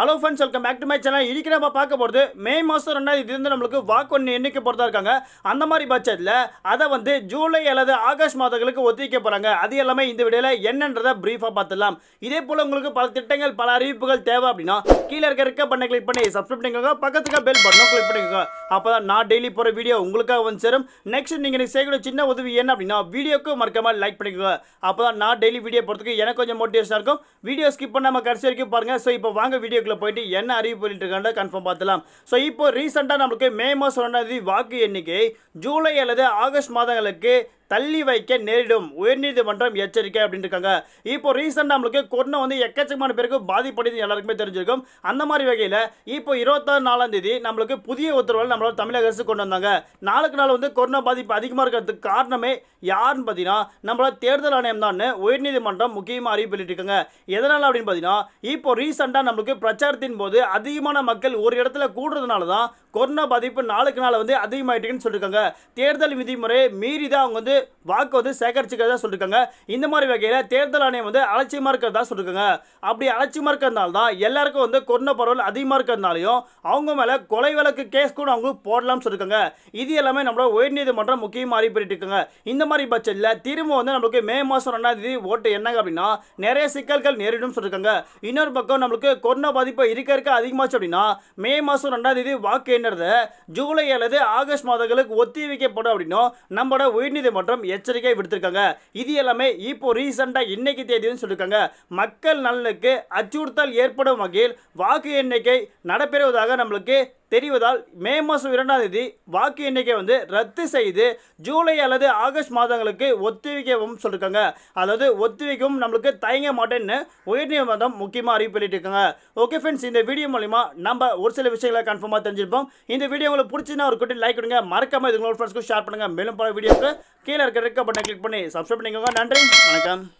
hello friends welcome back to my channel இன்றைக்கி நம்ம பார்க்க போகிறது மே மாதம் இது வந்து நம்மளுக்கு வாக்கு ஒன்று எண்ணிக்கை பொறுத்தா இருக்காங்க அந்த மாதிரி பட்சத்தில் அதை வந்து ஜூலை அல்லது ஆகஸ்ட் மாதங்களுக்கு ஒத்திவைக்க போகிறாங்க அது எல்லாமே இந்த வீடியோவில் என்னன்றதை ப்ரீஃபாக பார்த்துடலாம் இதே போல் உங்களுக்கு பல திட்டங்கள் பல அறிவிப்புகள் தேவை அப்படின்னா கீழே இருக்க இருக்க பண்ண கிளிக் பண்ணி சப்ஸ்கிரைப் பண்ணிக்கோங்க பக்கத்துக்கு பெல் பட்டனும் கிளிக் பண்ணிக்கோங்க அப்போ தான் நான் டெய்லி போகிற வீடியோ உங்களுக்காக வந்து சேரும் நெக்ஸ்ட் நீங்கள் எனக்கு செய்யக்கூடிய சின்ன உதவி என்ன அப்படின்னா வீடியோக்கு மறக்காமல் லைக் பண்ணிக்கோங்க அப்போ தான் நான் டெய்லி வீடியோ போகிறதுக்கு எனக்கு கொஞ்சம் மோட்டிவேஷனாக இருக்கும் வீடியோ ஸ்கிப் பண்ணாமல் கடைசி வரைக்கும் பாருங்கள் ஸோ இப்போ வாங்க வீடியோ போயிட்டு என்ன அறிவு பண்ணிட்டு இருக்காங்க ஸோ இப்போ ரீசெண்டாக நம்மளுக்கு மே மாதம் ரெண்டாம் தேதி வாக்கு எண்ணிக்கை ஜூலை அல்லது ஆகஸ்ட் மாதங்களுக்கு தள்ளி வைக்க நேரிடும் உயர்நீதிமன்றம் எச்சரிக்கை அப்படின்னு இருக்காங்க இப்போ ரீசெண்டாக நம்மளுக்கு கொரோனா வந்து எக்கச்சக்கமான பேருக்கு பாதிப்படைது எல்லாருக்குமே தெரிஞ்சிருக்கும் அந்த மாதிரி வகையில் இப்போ இருபத்தாறு நாலாம் தேதி நம்மளுக்கு புதிய உத்தரவுகள் நம்மளால் தமிழக அரசு கொண்டு வந்தாங்க நாளுக்கு நாள் வந்து கொரோனா பாதிப்பு அதிகமாக இருக்கிறதுக்கு காரணமே யாருன்னு பார்த்தீங்கன்னா நம்மளோட தேர்தல் ஆணையம் தான் உயர்நீதிமன்றம் முக்கியமாக அறிவிப்பிட்டிருக்காங்க எதனால் அப்படின்னு பார்த்தீங்கன்னா இப்போ ரீசெண்டாக நம்மளுக்கு பிரச்சாரத்தின் போது அதிகமான மக்கள் ஒரு இடத்துல கூடுறதுனால தான் கொரோனா பாதிப்பு நாளுக்கு நாள் வந்து அதிகமாயிட்டிருக்குன்னு சொல்லியிருக்காங்க தேர்தல் விதிமுறை மீறி தான் அவங்க வந்து வாக்கு வந்து சேகரிச்சுக்கிறதா சொல்லியிருக்காங்க இந்த மாதிரி வகையில் தேர்தல் ஆணையம் வந்து அலட்சியமாக இருக்கிறதா சொல்லியிருக்காங்க அப்படி அலட்சியமாக இருக்கிறதுனால தான் எல்லாருக்கும் வந்து கொரோனா பரவல் அதிகமாக இருக்கிறதுனாலையும் அவங்க மேலே கொலை வழக்கு கேஸ் கூட அவங்க போடலாம்னு சொல்லியிருக்காங்க இது எல்லாமே நம்மளோட உயர்நீதிமன்றம் முக்கியமாக அறிவிப்பிட்டு இருக்காங்க இந்த மாதிரி பட்சத்தில் திரும்ப வந்து நம்மளுக்கு மே மாதம் ரெண்டாம் தேதி ஓட்டு என்னங்க அப்படின்னா நிறைய சிக்கல்கள் நேரிடும் சொல்லியிருக்காங்க இன்னொரு பக்கம் நம்மளுக்கு கொரோனா பாதிப்பு இருக்க இருக்க அதிகமாச்சு அப்படின்னா மே மாதம் ரெண்டாம் தேதி வாக்கு என்னது ஜூலை அல்லது ஆகஸ்ட் மாதங்களுக்கு ஒத்தி வைக்கப்படும் அப்படின்னும் நம்மளோட உயர்நீதிமன்றம் நீதிமன்றம் எச்சரிக்கை விடுத்திருக்காங்க இது எல்லாமே இப்போ ரீசெண்டாக இன்னைக்கு தேதின்னு சொல்லியிருக்காங்க மக்கள் நலனுக்கு அச்சுறுத்தல் ஏற்படும் வகையில் வாக்கு எண்ணிக்கை நடைபெறுவதாக நம்மளுக்கு தெரிவதால் மே மாதம் இரண்டாம் தேதி வாக்கு எண்ணிக்கை வந்து ரத்து செய்து ஜூலை அல்லது ஆகஸ்ட் மாதங்களுக்கு ஒத்திவைக்கவும் சொல்லியிருக்காங்க அதாவது ஒத்திவைக்கவும் நம்மளுக்கு தயங்க மாட்டேன்னு உயர்நீதிமன்றம் முக்கியமாக அறிவிப்பிட்டிருக்காங்க ஓகே ஃப்ரெண்ட்ஸ் இந்த வீடியோ மூலிமா நம்ம ஒரு சில விஷயங்களை கன்ஃபார்மாக தெரிஞ்சிருப்போம் இந்த வீடியோ உங்களுக்கு பிடிச்சின்னா ஒரு குட்டி லைக் கொடுங்க மறக்காம இது உங்களோட ஃப்ரெண்ட்ஸ்க்கு ஷேர் பண்ணுங்கள் மேலும் பல வீடியோக்கு கீழே இருக்கிற இருக்க பட்டனை கிளிக் பண்ணி சப்ஸ்கிரைப் பண்ணிக்கோங்க நன்றி வணக்கம்